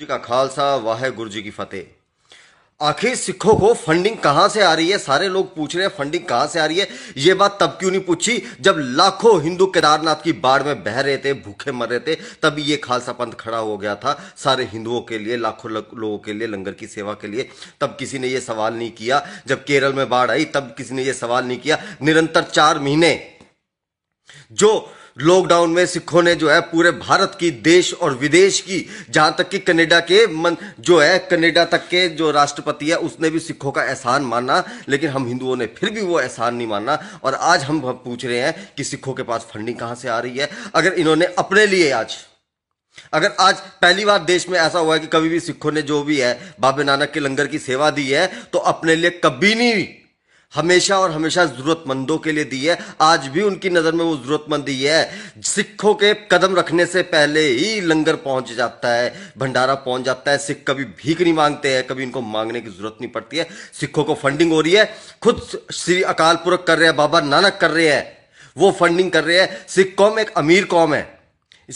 जी का खालसा वाहे गुरु जी की फतेह आखिर सिखों को फंडिंग कहां से आ रही है सारे लोग पूछ रहे हैं फंडिंग कहां से आ रही है यह बात तब क्यों नहीं पूछी जब लाखों हिंदू केदारनाथ की बाढ़ में बह रहे थे भूखे मर रहे थे तब ये खालसा पंथ खड़ा हो गया था सारे हिंदुओं के लिए लाखों लोगों के लिए लंगर की सेवा के लिए तब किसी ने यह सवाल नहीं किया जब केरल में बाढ़ आई तब किसी ने यह सवाल नहीं किया निरंतर चार महीने जो लॉकडाउन में सिखों ने जो है पूरे भारत की देश और विदेश की जहां तक कि कनेडा के मन जो है कनेडा तक के जो राष्ट्रपति है उसने भी सिखों का एहसान माना लेकिन हम हिंदुओं ने फिर भी वो एहसान नहीं माना और आज हम पूछ रहे हैं कि सिखों के पास फंडिंग कहाँ से आ रही है अगर इन्होंने अपने लिए आज अगर आज पहली बार देश में ऐसा हुआ है कि कभी भी सिखों ने जो भी है बाबे नानक के लंगर की सेवा दी है तो अपने लिए कभी नहीं हमेशा और हमेशा जरूरतमंदों के लिए दी है आज भी उनकी नज़र में वो जरूरतमंद ही है सिखों के कदम रखने से पहले ही लंगर पहुंच जाता है भंडारा पहुंच जाता है सिख कभी भीख नहीं मांगते हैं कभी इनको मांगने की जरूरत नहीं पड़ती है सिखों को फंडिंग हो रही है खुद श्री अकाल पुरख कर रहे हैं बाबा नानक कर रहे हैं वो फंडिंग कर रहे हैं सिख कौम एक अमीर कौम है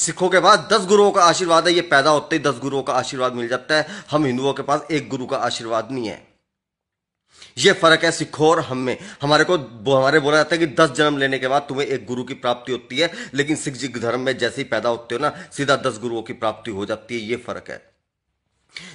सिखों के पास दस गुरुओं का आशीर्वाद है ये पैदा होते ही दस गुरुओं का आशीर्वाद मिल जाता है हम हिंदुओं के पास एक गुरु का आशीर्वाद नहीं है ये फर्क है सिखों और हम में हमारे को हमारे बोला जाता है कि दस जन्म लेने के बाद तुम्हें एक गुरु की प्राप्ति होती है लेकिन सिख जी धर्म में जैसे ही पैदा होते हो ना सीधा दस गुरुओं की प्राप्ति हो जाती है ये फर्क है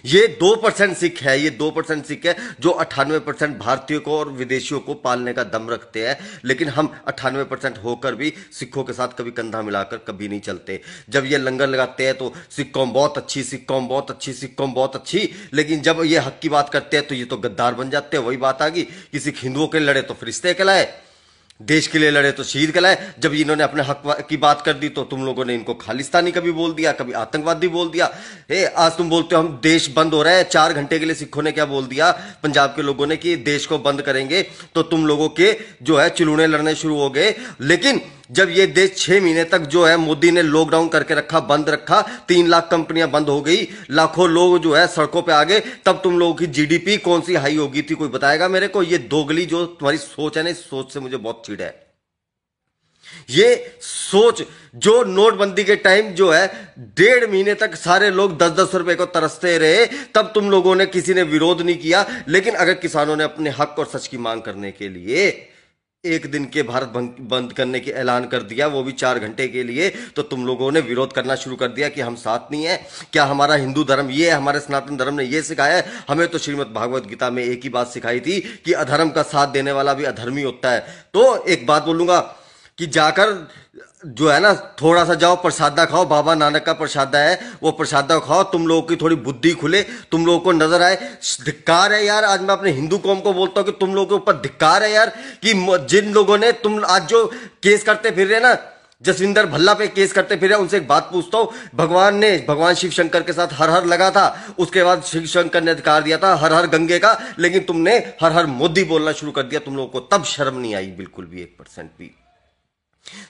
ये दो परसेंट सिख है ये दो परसेंट सिख है जो अट्ठानवे परसेंट भारतीयों को और विदेशियों को पालने का दम रखते हैं लेकिन हम अट्ठानवे परसेंट होकर भी सिखों के साथ कभी कंधा मिलाकर कभी नहीं चलते जब ये लंगर लगाते हैं तो सिख कौम बहुत अच्छी सिख कौम बहुत अच्छी सिख कौम बहुत अच्छी लेकिन जब ये हक की बात करते हैं तो ये तो गद्दार बन जाते हैं वही बात आ गई कि सिख हिंदुओं के लड़े तो फिर कहलाए देश के लिए लड़े तो शहीद कहलाए जब इन्होंने अपने हक की बात कर दी तो तुम लोगों ने इनको खालिस्तानी कभी बोल दिया कभी आतंकवादी बोल दिया हे आज तुम बोलते हो हम देश बंद हो रहा है चार घंटे के लिए सिखों ने क्या बोल दिया पंजाब के लोगों ने कि देश को बंद करेंगे तो तुम लोगों के जो है चिलूने लड़ने शुरू हो गए लेकिन जब ये देश छह महीने तक जो है मोदी ने लॉकडाउन करके रखा बंद रखा तीन लाख कंपनियां बंद हो गई लाखों लोग जो है सड़कों पे आ गए तब तुम लोगों की जीडीपी कौन सी हाई होगी थी कोई बताएगा मेरे को ये दोगली जो तुम्हारी सोच है ना इस सोच से मुझे बहुत चिड़ है ये सोच जो नोटबंदी के टाइम जो है डेढ़ महीने तक सारे लोग दस दस रुपए को तरसते रहे तब तुम लोगों ने किसी ने विरोध नहीं किया लेकिन अगर किसानों ने अपने हक और सच की मांग करने के लिए एक दिन के भारत बंद करने के ऐलान कर दिया वो भी चार घंटे के लिए तो तुम लोगों ने विरोध करना शुरू कर दिया कि हम साथ नहीं है क्या हमारा हिंदू धर्म ये है हमारे सनातन धर्म ने ये सिखाया है हमें तो श्रीमद भागवत गीता में एक ही बात सिखाई थी कि अधर्म का साथ देने वाला भी अधर्मी होता है तो एक बात बोलूंगा कि जाकर जो है ना थोड़ा सा जाओ प्रसादा खाओ बाबा नानक का प्रसादा है वो प्रसादा खाओ तुम लोगों की थोड़ी बुद्धि खुले तुम लोगों को नजर आए धिक्कार है यार आज मैं अपने हिंदू कौम को बोलता हूँ कि तुम लोगों के ऊपर धिक्कार है यार कि जिन लोगों ने तुम आज जो केस करते फिर रहे ना जसविंदर भल्ला पे केस करते फिर उनसे एक बात पूछता हूँ भगवान ने भगवान शिव शंकर के साथ हर हर लगा था उसके बाद शिव शंकर ने अधिकार दिया था हर हर गंगे का लेकिन तुमने हर हर मोदी बोलना शुरू कर दिया तुम लोगों को तब शर्म नहीं आई बिल्कुल भी एक परसेंट भी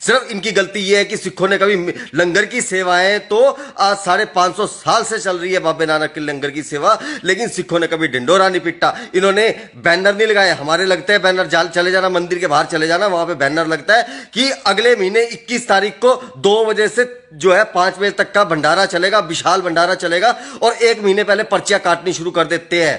सिर्फ इनकी गलती यह है कि सिखों ने कभी लंगर की सेवाएं तो आज साढ़े पांच सौ साल से चल रही है बाबे नानक की लंगर की सेवा लेकिन सिखों ने कभी डिंडोरा नहीं पिटा इन्होंने बैनर नहीं लगाए हमारे लगते हैं बैनर जाल चले जाना मंदिर के बाहर चले जाना वहां पे बैनर लगता है कि अगले महीने इक्कीस तारीख को दो बजे से जो है पांच बजे तक का भंडारा चलेगा विशाल भंडारा चलेगा और एक महीने पहले पर्चियां काटनी शुरू कर देते हैं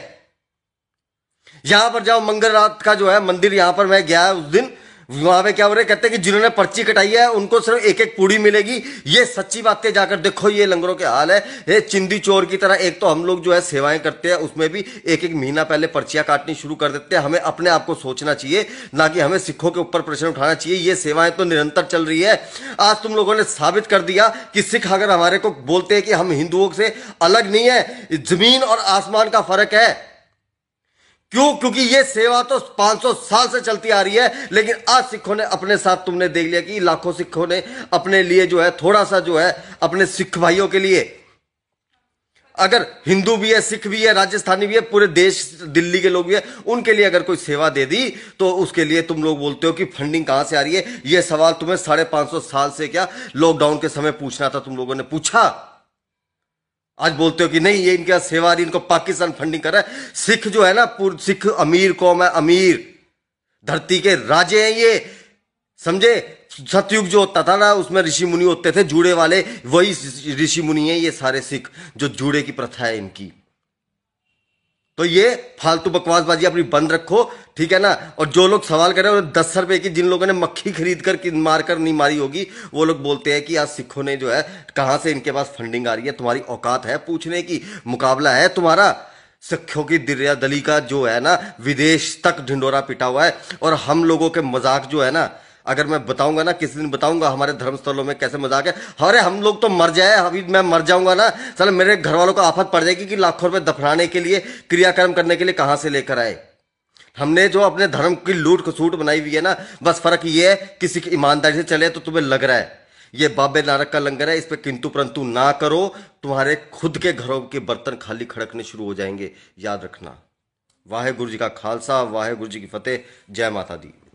यहां पर जाओ मंगल रात का जो है मंदिर यहां पर मैं गया उस दिन वहां पे क्या हो रहा है कहते हैं कि जिन्होंने पर्ची कटाई है उनको सिर्फ एक एक पूड़ी मिलेगी ये सच्ची बात है जाकर देखो ये लंगरों के हाल है ये चिंदी चोर की तरह एक तो हम लोग जो है सेवाएं करते हैं उसमें भी एक एक महीना पहले पर्चियां काटनी शुरू कर देते हैं हमें अपने आप को सोचना चाहिए ना कि हमें सिखों के ऊपर प्रश्न उठाना चाहिए ये सेवाएं तो निरंतर चल रही है आज तुम लोगों ने साबित कर दिया कि सिख अगर हमारे को बोलते हैं कि हम हिंदुओं से अलग नहीं है जमीन और आसमान का फर्क है क्यों क्योंकि ये सेवा तो 500 साल से चलती आ रही है लेकिन आज सिखों ने अपने साथ तुमने देख लिया कि लाखों सिखों ने अपने लिए जो है थोड़ा सा जो है अपने सिख भाइयों के लिए अगर हिंदू भी है सिख भी है राजस्थानी भी है पूरे देश दिल्ली के लोग भी है उनके लिए अगर कोई सेवा दे दी तो उसके लिए तुम लोग बोलते हो कि फंडिंग कहां से आ रही है यह सवाल तुम्हें साढ़े पांच सौ साल से क्या लॉकडाउन के समय पूछना था तुम लोगों ने पूछा आज बोलते हो कि नहीं ये इनका सेवा इनको पाकिस्तान फंडिंग कर रहा है सिख जो है ना पूर्व सिख अमीर कौम है अमीर धरती के राजे हैं ये समझे सतयुग जो होता था ना उसमें ऋषि मुनि होते थे जूड़े वाले वही ऋषि मुनि हैं ये सारे सिख जो जूड़े की प्रथा है इनकी तो ये फालतू बकवासबाजी अपनी बंद रखो ठीक है ना और जो लोग सवाल कर रहे हैं दस रुपए की जिन लोगों ने मक्खी खरीद कर मार कर नहीं मारी होगी वो लोग बोलते हैं कि आज सिखों ने जो है कहाँ से इनके पास फंडिंग आ रही है तुम्हारी औकात है पूछने की मुकाबला है तुम्हारा सिखों की दली का जो है ना विदेश तक ढिंडोरा पिटा हुआ है और हम लोगों के मजाक जो है ना अगर मैं बताऊंगा ना किसी दिन बताऊंगा हमारे धर्मस्थलों में कैसे मजाक है अरे हम लोग तो मर जाए अभी मैं मर जाऊंगा ना सर मेरे घर वालों को आफत पड़ जाएगी कि लाखों रुपए दफनाने के लिए क्रियाक्रम करने के लिए कहां से लेकर आए हमने जो अपने धर्म की लूट खसूट बनाई हुई है ना बस फर्क ये है किसी की ईमानदारी से चले तो तुम्हें लग रहा है ये बाबे नारक का लंगर है इस पर किंतु परंतु ना करो तुम्हारे खुद के घरों के बर्तन खाली खड़कने शुरू हो जाएंगे याद रखना वाहे गुरु जी का खालसा वाहे गुरु जी की फतेह जय माता दी